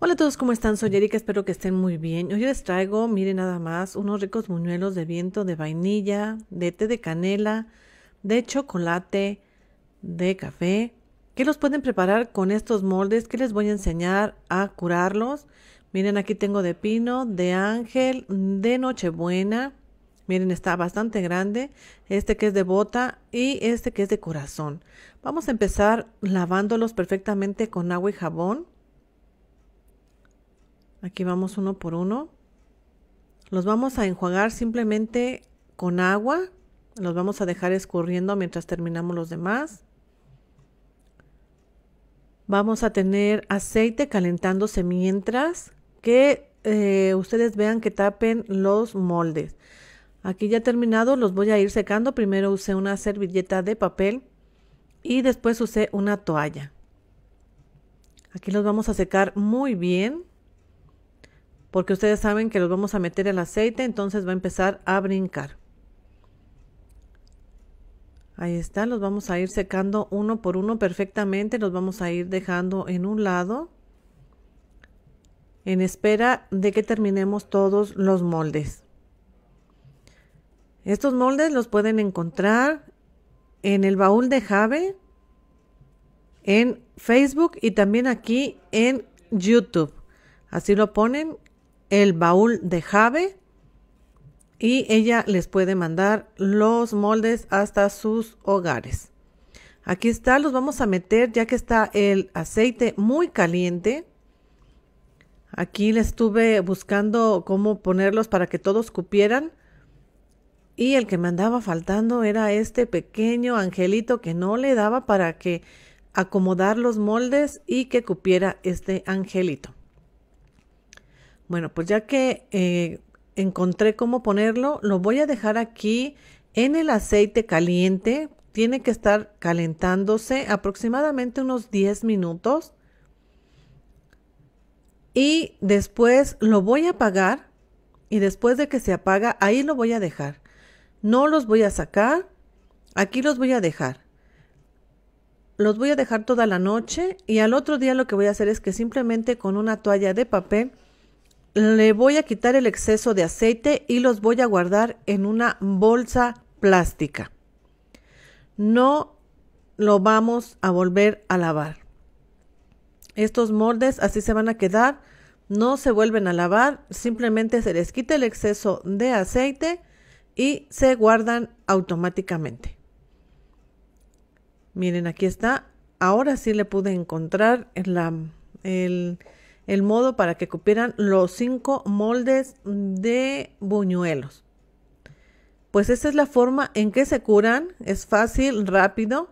Hola a todos, ¿cómo están? Soy Erika, espero que estén muy bien. Hoy les traigo, miren nada más, unos ricos muñuelos de viento de vainilla, de té de canela, de chocolate, de café. ¿Qué los pueden preparar con estos moldes? ¿Qué les voy a enseñar a curarlos? Miren, aquí tengo de pino, de ángel, de nochebuena. Miren, está bastante grande. Este que es de bota y este que es de corazón. Vamos a empezar lavándolos perfectamente con agua y jabón. Aquí vamos uno por uno. Los vamos a enjuagar simplemente con agua. Los vamos a dejar escurriendo mientras terminamos los demás. Vamos a tener aceite calentándose mientras que eh, ustedes vean que tapen los moldes. Aquí ya terminado, los voy a ir secando. Primero usé una servilleta de papel y después usé una toalla. Aquí los vamos a secar muy bien porque ustedes saben que los vamos a meter el aceite, entonces va a empezar a brincar. Ahí está, los vamos a ir secando uno por uno perfectamente, los vamos a ir dejando en un lado en espera de que terminemos todos los moldes. Estos moldes los pueden encontrar en el baúl de Jave, en Facebook y también aquí en YouTube. Así lo ponen el baúl de Jave y ella les puede mandar los moldes hasta sus hogares. Aquí está, los vamos a meter ya que está el aceite muy caliente. Aquí le estuve buscando cómo ponerlos para que todos cupieran. Y el que me andaba faltando era este pequeño angelito que no le daba para que acomodar los moldes y que cupiera este angelito. Bueno, pues ya que eh, encontré cómo ponerlo, lo voy a dejar aquí en el aceite caliente. Tiene que estar calentándose aproximadamente unos 10 minutos. Y después lo voy a apagar y después de que se apaga, ahí lo voy a dejar. No los voy a sacar, aquí los voy a dejar. Los voy a dejar toda la noche y al otro día lo que voy a hacer es que simplemente con una toalla de papel le voy a quitar el exceso de aceite y los voy a guardar en una bolsa plástica. No lo vamos a volver a lavar. Estos moldes así se van a quedar, no se vuelven a lavar, simplemente se les quita el exceso de aceite y se guardan automáticamente. Miren, aquí está. Ahora sí le pude encontrar la, el, el modo para que copieran los cinco moldes de buñuelos. Pues esta es la forma en que se curan, es fácil, rápido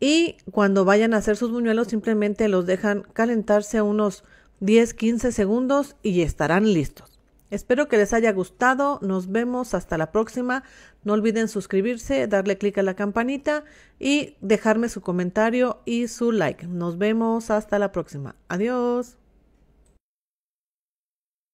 y cuando vayan a hacer sus buñuelos simplemente los dejan calentarse unos 10-15 segundos y estarán listos. Espero que les haya gustado, nos vemos hasta la próxima. No olviden suscribirse, darle clic a la campanita y dejarme su comentario y su like. Nos vemos hasta la próxima. Adiós.